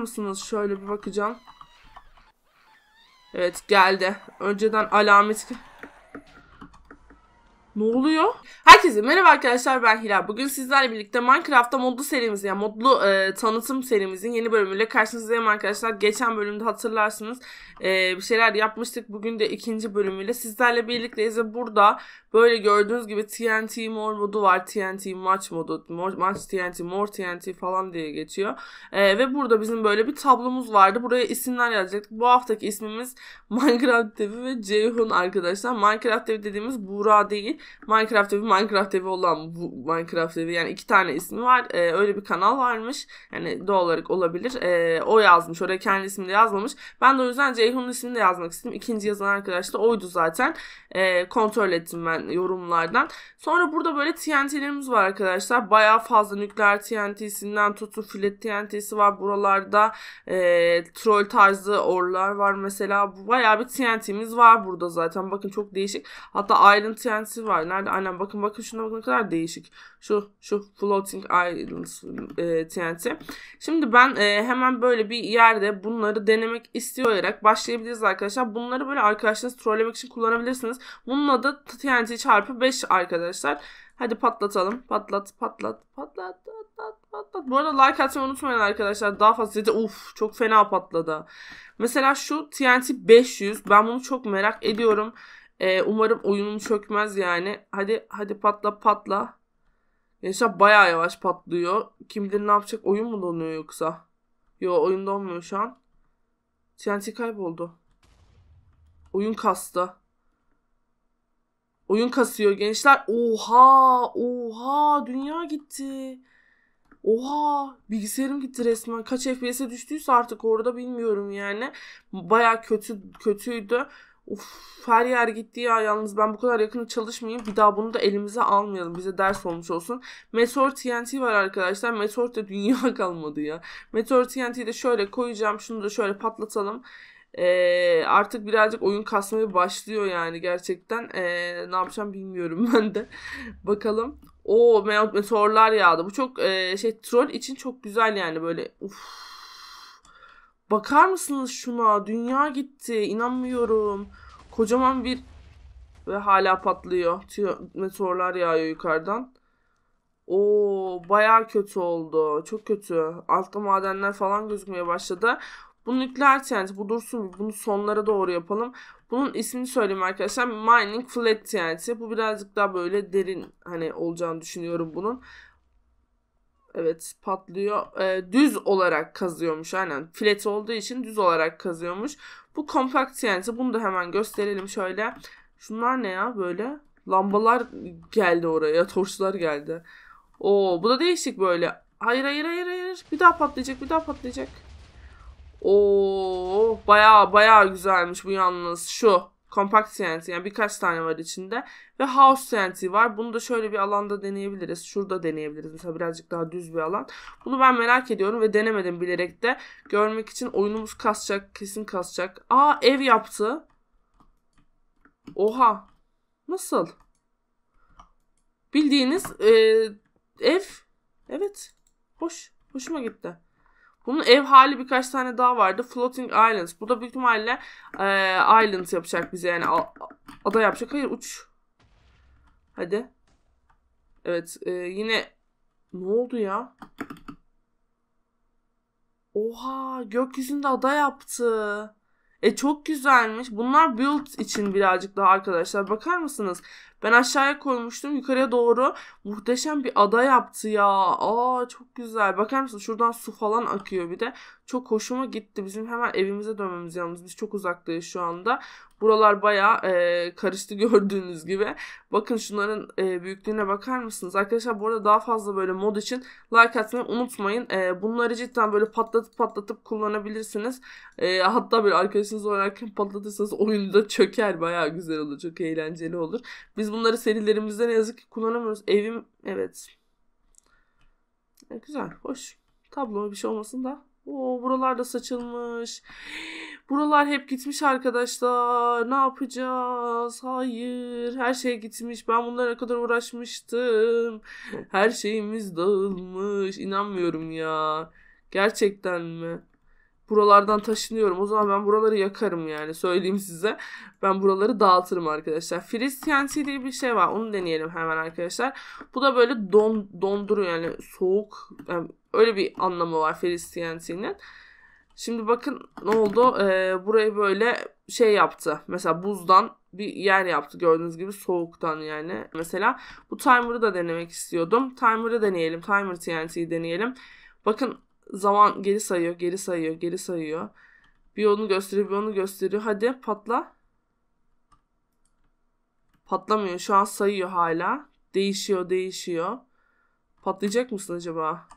mısınız? Şöyle bir bakacağım. Evet geldi. Önceden alamet ne oluyor? Herkese merhaba arkadaşlar ben Hilal. Bugün sizlerle birlikte Minecraft'ta modlu serimizin yani modlu e, tanıtım serimizin yeni bölümüyle karşınızdayım arkadaşlar. Geçen bölümde hatırlarsınız e, bir şeyler yapmıştık. Bugün de ikinci bölümüyle sizlerle birlikteyiz ve burada böyle gördüğünüz gibi TNT More modu var. TNT Match modu, more, Match TNT, More TNT falan diye geçiyor. E, ve burada bizim böyle bir tablomuz vardı. Buraya isimler yazacaktık. Bu haftaki ismimiz Minecraft TV ve Ceyhun arkadaşlar. Minecraft TV dediğimiz Buğra değil. Minecraft evi, Minecraft evi olan bu Minecraft evi yani iki tane ismi var. E, öyle bir kanal varmış. Yani doğal olarak olabilir. E, o yazmış. Oraya kendi ismini de yazmamış. Ben de o yüzden Ceyhun'un ismini de yazmak istedim. ikinci yazan arkadaş da oydu zaten. E, kontrol ettim ben yorumlardan. Sonra burada böyle TNT'lerimiz var arkadaşlar. Bayağı fazla nükleer TNT'sinden tutun filet TNT'si var. Buralarda e, troll tarzı orlar var mesela. Bayağı bir TNT'miz var burada zaten. Bakın çok değişik. Hatta Iron TNT var var. Nerede? Aynen bakın bakın şuna bakın ne kadar değişik. Şu şu Floating Islands e, TNT. Şimdi ben e, hemen böyle bir yerde bunları denemek istiyor olarak başlayabiliriz arkadaşlar. Bunları böyle arkadaşlarınız trollemek için kullanabilirsiniz. Bunun adı TNT çarpı 5 arkadaşlar. Hadi patlatalım. Patlat, patlat, patlat, patlat, patlat. Bu arada like atmayı unutmayın arkadaşlar. Daha fazla dedi. Uf çok fena patladı. Mesela şu TNT 500. Ben bunu çok merak ediyorum. Ee, umarım oyunum çökmez yani. Hadi hadi patla patla. Gençler baya yavaş patlıyor. Kim bilir ne yapacak oyun mu donuyor yoksa? Yo oyun donmuyor şu an. TNT kayboldu. Oyun kastı. Oyun kasıyor gençler. Oha! Oha! Dünya gitti. Oha! Bilgisayarım gitti resmen. Kaç FPS'e düştüyse artık orada bilmiyorum yani. Baya kötü kötüydü. Uf her yer gitti ya yalnız ben bu kadar yakın çalışmayayım. Bir daha bunu da elimize almayalım. Bize ders olmuş olsun. Meteor TNT var arkadaşlar. Meteor da dünya kalmadı ya. Meteor TNT'yi de şöyle koyacağım. Şunu da şöyle patlatalım. Ee, artık birazcık oyun kasmaya başlıyor yani gerçekten. Ee, ne yapacağım bilmiyorum ben de. Bakalım. O meteorlar yağdı. Bu çok e, şey troll için çok güzel yani böyle. Uf Bakar mısınız şuna? Dünya gitti. İnanmıyorum. Kocaman bir ve hala patlıyor. Tüyo, meteorlar yağıyor yukarıdan. O baya kötü oldu. Çok kötü. Altta madenler falan gözükmeye başladı. Bu nükleer TNT. Bu dursun. Bunu sonlara doğru yapalım. Bunun ismini söyleyeyim arkadaşlar. Mining Flat TNT. Bu birazcık daha böyle derin hani olacağını düşünüyorum bunun. Evet patlıyor. Ee, düz olarak kazıyormuş aynen. Filet olduğu için düz olarak kazıyormuş. Bu kompakt yenisi. Bunu da hemen gösterelim şöyle. Şunlar ne ya böyle? Lambalar geldi oraya. Torçlar geldi. Oo bu da değişik böyle. Hayır hayır hayır hayır. Bir daha patlayacak bir daha patlayacak. Oo baya baya güzelmiş bu yalnız. Şu. Compact CNC yani birkaç tane var içinde. Ve House CNC var. Bunu da şöyle bir alanda deneyebiliriz. Şurada deneyebiliriz. Mesela birazcık daha düz bir alan. Bunu ben merak ediyorum ve denemedim bilerek de. Görmek için oyunumuz kasacak. Kesin kasacak. Aa ev yaptı. Oha. Nasıl? Bildiğiniz e, ev. Evet. Hoş. Hoşuma gitti. Bunun ev hali birkaç tane daha vardı. Floating Islands. Bu da büyük ihtimalle e, Islands yapacak bize yani ada yapacak. Hayır uç. Hadi. Evet e, yine ne oldu ya? Oha gökyüzünde ada yaptı. E çok güzelmiş. Bunlar build için birazcık daha arkadaşlar. Bakar mısınız? Ben aşağıya koymuştum yukarıya doğru muhteşem bir ada yaptı ya. Aa çok güzel. Bakar mısın şuradan su falan akıyor bir de. Çok hoşuma gitti. Bizim hemen evimize dönmemiz yalnız. Biz çok uzaktayız şu anda. Buralar baya e, karıştı gördüğünüz gibi. Bakın şunların e, büyüklüğüne bakar mısınız? Arkadaşlar bu arada daha fazla böyle mod için like atmayı unutmayın. E, bunları cidden böyle patlatıp patlatıp kullanabilirsiniz. E, hatta bir arkadaşınız oynarken patlatırsanız oyunda çöker. Baya güzel olur. Çok eğlenceli olur. Biz bunları serilerimizde ne yazık ki kullanamıyoruz. Evim evet. E, güzel, hoş. Tablo bir şey olmasın da. Oo, buralar da saçılmış. Buralar hep gitmiş arkadaşlar. Ne yapacağız? Hayır. Her şey gitmiş. Ben bunlara kadar uğraşmıştım. Her şeyimiz dağılmış. İnanmıyorum ya. Gerçekten mi? buralardan taşınıyorum. O zaman ben buraları yakarım yani söyleyeyim size. Ben buraları dağıtırım arkadaşlar. Freeze TNT diye bir şey var. Onu deneyelim hemen arkadaşlar. Bu da böyle don, donduruyor yani soğuk. Yani öyle bir anlamı var Freeze TNT'nin. Şimdi bakın ne oldu. Ee, burayı böyle şey yaptı. Mesela buzdan bir yer yaptı gördüğünüz gibi soğuktan yani. Mesela bu timer'ı da denemek istiyordum. Timer'ı deneyelim. Timer TNT'yi deneyelim. Bakın zaman geri sayıyor, geri sayıyor, geri sayıyor. Bir onu gösteriyor, bir onu gösteriyor. Hadi patla. Patlamıyor. Şu an sayıyor hala. Değişiyor, değişiyor. Patlayacak mısın acaba?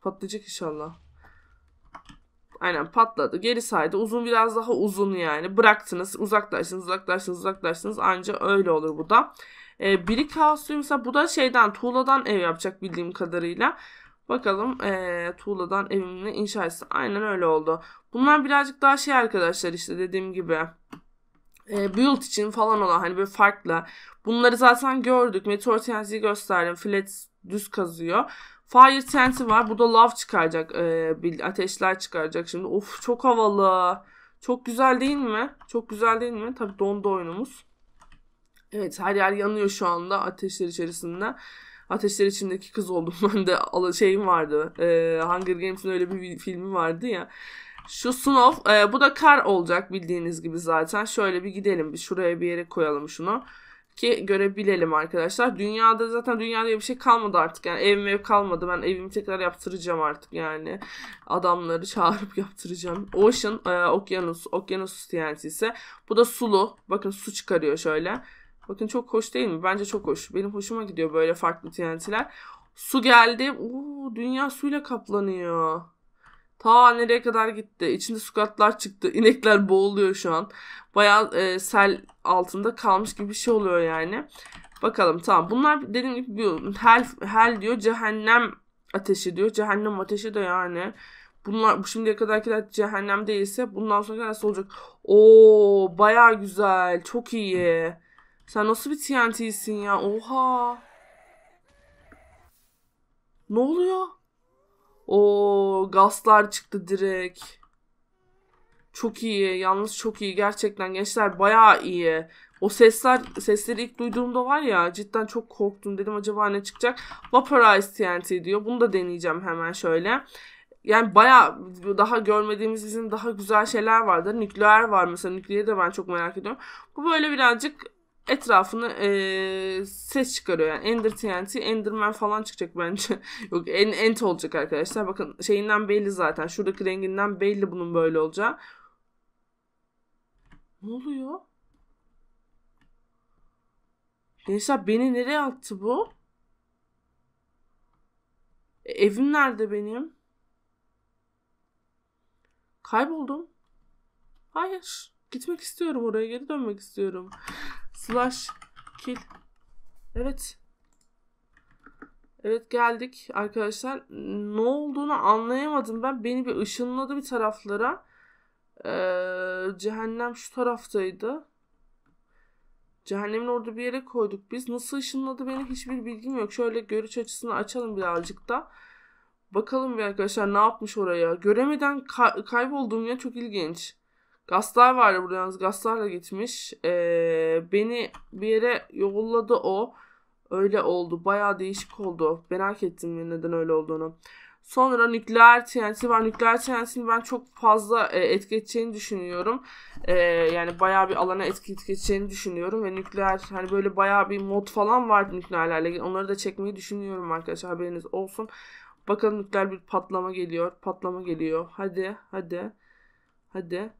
Patlayacak inşallah. Aynen patladı. Geri saydı. Uzun biraz daha uzun yani. Bıraktınız. Uzaklaştınız, uzaklaştınız, uzaklaştınız. Anca öyle olur bu da. Ee, biri kaos mesela bu da şeyden tuğladan ev yapacak bildiğim kadarıyla. Bakalım ee, tuğladan evimini inşa etsin. Aynen öyle oldu. Bunlar birazcık daha şey arkadaşlar işte dediğim gibi e, build için falan olan hani böyle farklı. Bunları zaten gördük. Meteor TNT'yi gösterdim. Flat düz kazıyor. Fire TNT var. Bu da love çıkaracak. E, ateşler çıkaracak şimdi. Of çok havalı. Çok güzel değil mi? Çok güzel değil mi? Tabii dondu oyunumuz. Evet her yer yanıyor şu anda ateşler içerisinde. Ateşler içindeki kız oldum ben de şeyim vardı. E, Hunger Games'in öyle bir filmi vardı ya. Şu Snow e, bu da kar olacak bildiğiniz gibi zaten. Şöyle bir gidelim bir şuraya bir yere koyalım şunu ki görebilelim arkadaşlar. Dünyada zaten dünyada bir şey kalmadı artık. Yani evim ev kalmadı. Ben evimi tekrar yaptıracağım artık yani. Adamları çağırıp yaptıracağım. Ocean, e, okyanus, okyanus TNT'si. Bu da sulu. Bakın su çıkarıyor şöyle. Bakın çok hoş değil mi? Bence çok hoş. Benim hoşuma gidiyor böyle farklı TNT'ler. Su geldi. Oo, dünya suyla kaplanıyor. Ta nereye kadar gitti. İçinde sukatlar çıktı. İnekler boğuluyor şu an. Baya e, sel altında kalmış gibi bir şey oluyor yani. Bakalım tamam. Bunlar dediğim gibi diyor, hel, hel diyor. Cehennem ateşi diyor. Cehennem ateşi de yani. Bunlar bu şimdiye kadarkiler cehennem değilse bundan sonra nasıl olacak? Oo baya güzel. Çok iyi. Sen nasıl bir TNT'sin ya? Oha. Ne oluyor? O gazlar çıktı direkt. Çok iyi. Yalnız çok iyi. Gerçekten gençler bayağı iyi. O sesler, sesleri ilk duyduğumda var ya cidden çok korktum. Dedim acaba ne çıkacak? Vaporize TNT diyor. Bunu da deneyeceğim hemen şöyle. Yani baya daha görmediğimiz izin daha güzel şeyler vardır. Nükleer var mesela. Nükleeri de ben çok merak ediyorum. Bu böyle birazcık etrafını e, ses çıkarıyor. Yani Ender TNT, Enderman falan çıkacak bence. Yok en, Ent olacak arkadaşlar. Bakın şeyinden belli zaten. Şuradaki renginden belli bunun böyle olacağı. Ne oluyor? Gençler beni nereye attı bu? E, evim nerede benim? Kayboldum. Hayır. Gitmek istiyorum oraya geri dönmek istiyorum slash kill. Evet. Evet geldik arkadaşlar. Ne olduğunu anlayamadım ben. Beni bir ışınladı bir taraflara. Ee, cehennem şu taraftaydı. Cehennemin orada bir yere koyduk biz. Nasıl ışınladı beni hiçbir bilgim yok. Şöyle görüş açısını açalım birazcık da. Bakalım bir arkadaşlar ne yapmış oraya. Göremeden ka kayboldum ya çok ilginç. Gaslar vardı burada yalnız. Gaslarla gitmiş. Ee, beni bir yere yolladı o. Öyle oldu. Baya değişik oldu. Merak ettim neden öyle olduğunu. Sonra nükleer TNT var. Nükleer TNT'nin ben çok fazla e, etki edeceğini düşünüyorum. E, yani bayağı bir alana etki edeceğini düşünüyorum. Ve nükleer hani böyle bayağı bir mod falan var nükleerlerle ilgili. Onları da çekmeyi düşünüyorum arkadaşlar haberiniz olsun. Bakalım nükleer bir patlama geliyor. Patlama geliyor. Hadi hadi. Hadi.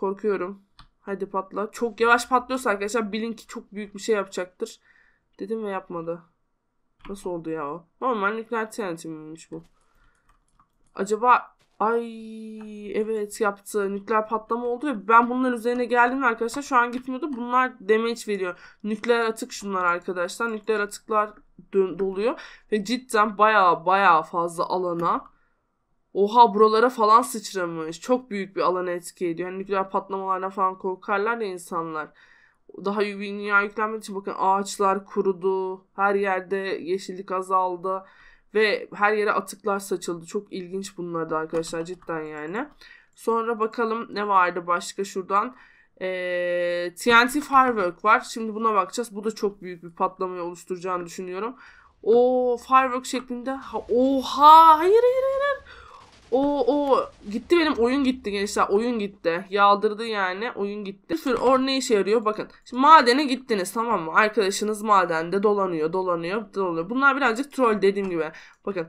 Korkuyorum. Hadi patla. Çok yavaş patlıyorsa arkadaşlar bilin ki çok büyük bir şey yapacaktır. Dedim ve yapmadı. Nasıl oldu ya o? Normal nükleer TNT'miş bu. Acaba ay evet yaptı. Nükleer patlama oldu ya. Ben bunların üzerine geldim arkadaşlar şu an gitmiyordu. Bunlar damage veriyor. Nükleer atık şunlar arkadaşlar. Nükleer atıklar doluyor. Ve cidden baya baya fazla alana oha buralara falan sıçramış. Çok büyük bir alana etki ediyor. Yani nükleer patlamalardan falan korkarlar ya insanlar. Daha dünya yüklenmediği için bakın ağaçlar kurudu. Her yerde yeşillik azaldı. Ve her yere atıklar saçıldı. Çok ilginç bunlar da arkadaşlar cidden yani. Sonra bakalım ne vardı başka şuradan. Ee, TNT Firework var. Şimdi buna bakacağız. Bu da çok büyük bir patlamayı oluşturacağını düşünüyorum. O firework şeklinde. Ha, oha hayır hayır hayır. O o gitti benim oyun gitti gençler oyun gitti yağdırdı yani oyun gitti. Sülfür or ne işe yarıyor bakın. Şimdi madene gittiniz tamam mı arkadaşınız madende dolanıyor dolanıyor dolanıyor. Bunlar birazcık troll dediğim gibi bakın.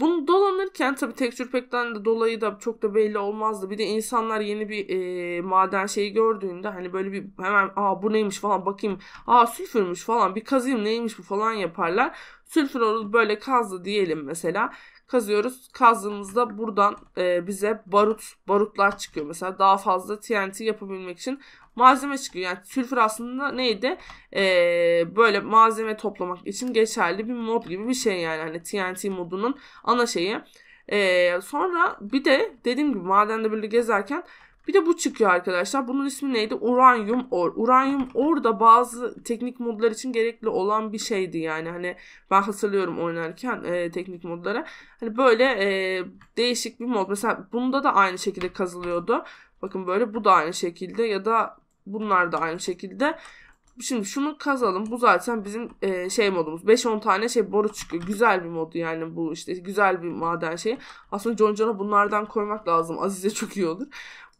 Bunu dolanırken tabii tekstür pekten de dolayı da çok da belli olmazdı. Bir de insanlar yeni bir e, maden şeyi gördüğünde hani böyle bir hemen aa bu neymiş falan bakayım. Aa sülfürmüş falan bir kazayım neymiş bu falan yaparlar. Sülfür böyle kazdı diyelim mesela kazıyoruz. Kazdığımızda buradan e, bize barut, barutlar çıkıyor. Mesela daha fazla TNT yapabilmek için malzeme çıkıyor. Yani sülfür aslında neydi? E, böyle malzeme toplamak için geçerli bir mod gibi bir şey yani. Hani TNT modunun ana şeyi. E, sonra bir de dediğim gibi madende böyle gezerken bir de bu çıkıyor arkadaşlar. Bunun ismi neydi? Uranyum or. Uranyum or da bazı teknik modlar için gerekli olan bir şeydi yani. Hani ben hatırlıyorum oynarken e, teknik modlara. Hani böyle e, değişik bir mod. Mesela bunda da aynı şekilde kazılıyordu. Bakın böyle bu da aynı şekilde ya da bunlar da aynı şekilde. Şimdi şunu kazalım. Bu zaten bizim e, şey modumuz. 5-10 tane şey boru çıkıyor. Güzel bir modu yani bu işte güzel bir maden şeyi. Aslında John John'a bunlardan koymak lazım. Azize çok iyi olur.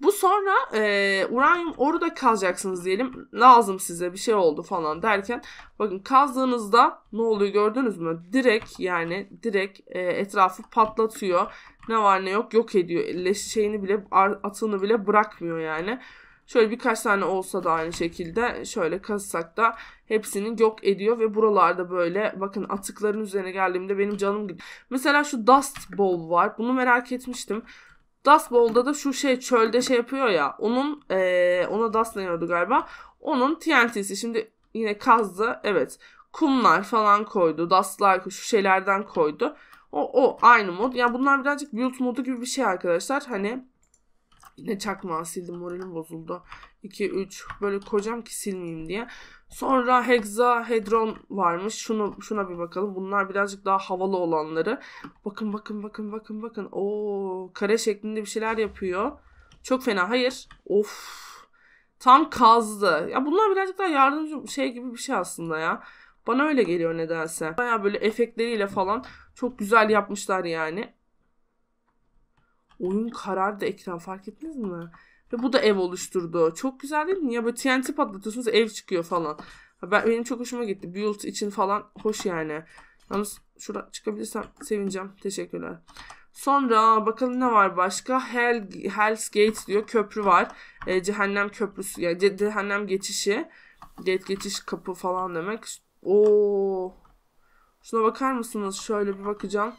Bu sonra e, uranyum orada kazacaksınız diyelim. Lazım size bir şey oldu falan derken. Bakın kazdığınızda ne oluyor gördünüz mü? Direkt yani direkt e, etrafı patlatıyor. Ne var ne yok yok ediyor. Leş şeyini bile atını bile bırakmıyor yani. Şöyle birkaç tane olsa da aynı şekilde şöyle kazsak da hepsini yok ediyor ve buralarda böyle bakın atıkların üzerine geldiğimde benim canım gidiyor. Mesela şu dust bowl var. Bunu merak etmiştim. Dust Ball'da da şu şey çölde şey yapıyor ya. Onun ee, ona Dust deniyordu galiba. Onun TNT'si. Şimdi yine kazdı. Evet. Kumlar falan koydu. Dust'lar şu şeylerden koydu. O, o aynı mod. Yani bunlar birazcık build modu gibi bir şey arkadaşlar. Hani Yine çakma sildim moralim bozuldu. 2, 3 böyle kocam ki silmeyeyim diye. Sonra hexahedron varmış. Şunu şuna bir bakalım. Bunlar birazcık daha havalı olanları. Bakın bakın bakın bakın bakın. o kare şeklinde bir şeyler yapıyor. Çok fena. Hayır. Of. Tam kazdı. Ya bunlar birazcık daha yardımcı şey gibi bir şey aslında ya. Bana öyle geliyor nedense. Baya böyle efektleriyle falan çok güzel yapmışlar yani. Oyun karardı ekran fark ettiniz mi? Ve bu da ev oluşturdu. Çok güzel değil mi? Ya böyle TNT patlatıyorsunuz ev çıkıyor falan. Ben, benim çok hoşuma gitti. Build için falan hoş yani. Yalnız şurada çıkabilirsem sevineceğim. Teşekkürler. Sonra bakalım ne var başka? Hell, Hell's Gate diyor. Köprü var. E, cehennem köprüsü. Yani ce, cehennem geçişi. Gate geçiş kapı falan demek. Oo. Şuna bakar mısınız? Şöyle bir bakacağım.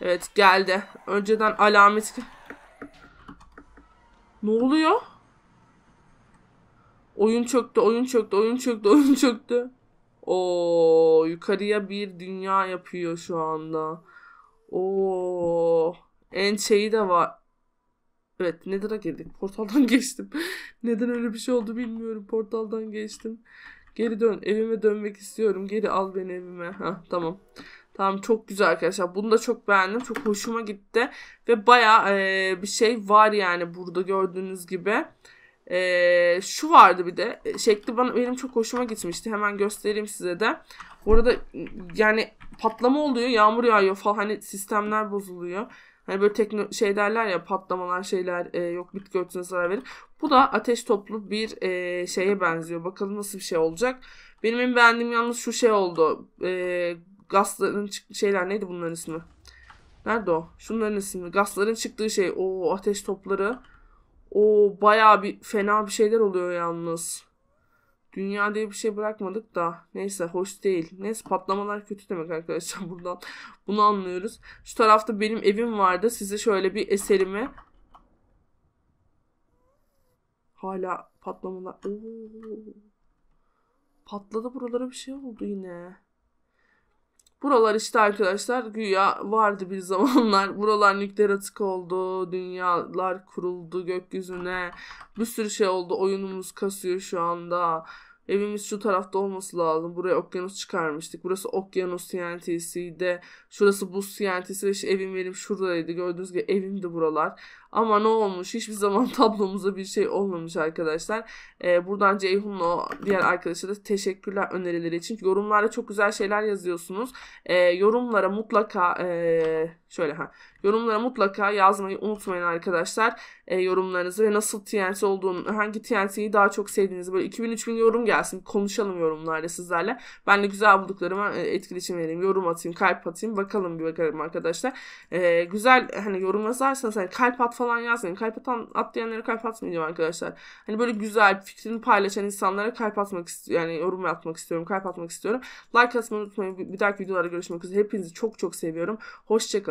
Evet geldi. Önceden alamet... Ne oluyor? Oyun çöktü, oyun çöktü, oyun çöktü, oyun çöktü. O yukarıya bir dünya yapıyor şu anda. O en şeyi de var. Evet Nether'a geldik? Portaldan geçtim. Neden öyle bir şey oldu bilmiyorum. Portaldan geçtim. Geri dön. Evime dönmek istiyorum. Geri al beni evime. Heh, tamam. Tamam çok güzel arkadaşlar. Bunu da çok beğendim. Çok hoşuma gitti. Ve baya e, bir şey var yani burada gördüğünüz gibi. E, şu vardı bir de. E, şekli bana, benim çok hoşuma gitmişti. Hemen göstereyim size de. Orada yani patlama oluyor. Yağmur yağıyor falan. Hani sistemler bozuluyor. Hani böyle tekno şey derler ya patlamalar şeyler e, yok bitki örtüsüne zarar verir. Bu da ateş toplu bir e, şeye benziyor. Bakalım nasıl bir şey olacak. Benim en beğendiğim yalnız şu şey oldu. E, gazların çıktığı şeyler neydi bunların ismi? Nerede o? Şunların ismi. gazların çıktığı şey. O ateş topları. O baya bir fena bir şeyler oluyor yalnız. Dünya diye bir şey bırakmadık da. Neyse hoş değil. Neyse patlamalar kötü demek arkadaşlar buradan. Bunu anlıyoruz. Şu tarafta benim evim vardı. Size şöyle bir eserimi. Hala patlamalar. Oo. Patladı buralara bir şey oldu yine. Buralar işte arkadaşlar güya vardı bir zamanlar. Buralar nükleer atık oldu. Dünyalar kuruldu gökyüzüne. Bir sürü şey oldu. Oyunumuz kasıyor şu anda. Evimiz şu tarafta olması lazım. Buraya okyanus çıkarmıştık. Burası okyanus CNT'siydi. Şurası buz CNT'si ve işte evim benim şuradaydı. Gördüğünüz gibi evim de buralar. Ama ne olmuş? Hiçbir zaman tablomuza bir şey olmamış arkadaşlar. Ee, buradan Ceyhun'la diğer arkadaşa da teşekkürler önerileri için. Yorumlarda çok güzel şeyler yazıyorsunuz. Ee, yorumlara mutlaka ee, şöyle ha Yorumlara mutlaka yazmayı unutmayın arkadaşlar. E, yorumlarınızı ve nasıl TNT olduğunu, hangi TNT'yi daha çok sevdiğinizi böyle 2000-3000 yorum gelsin. Konuşalım yorumlarda sizlerle. Ben de güzel bulduklarıma e, etkileşim vereyim. Yorum atayım, kalp atayım. Bakalım bir bakalım arkadaşlar. E, güzel hani yorum yazarsanız hani kalp at falan yazmayın. Kalp atan, at diyenlere kalp atmayacağım arkadaşlar. Hani böyle güzel fikrini paylaşan insanlara kalp atmak istiyorum. Yani yorum atmak istiyorum. Kalp atmak istiyorum. Like atmayı unutmayın. Bir dahaki videolarda görüşmek üzere. Hepinizi çok çok seviyorum. Hoşçakalın.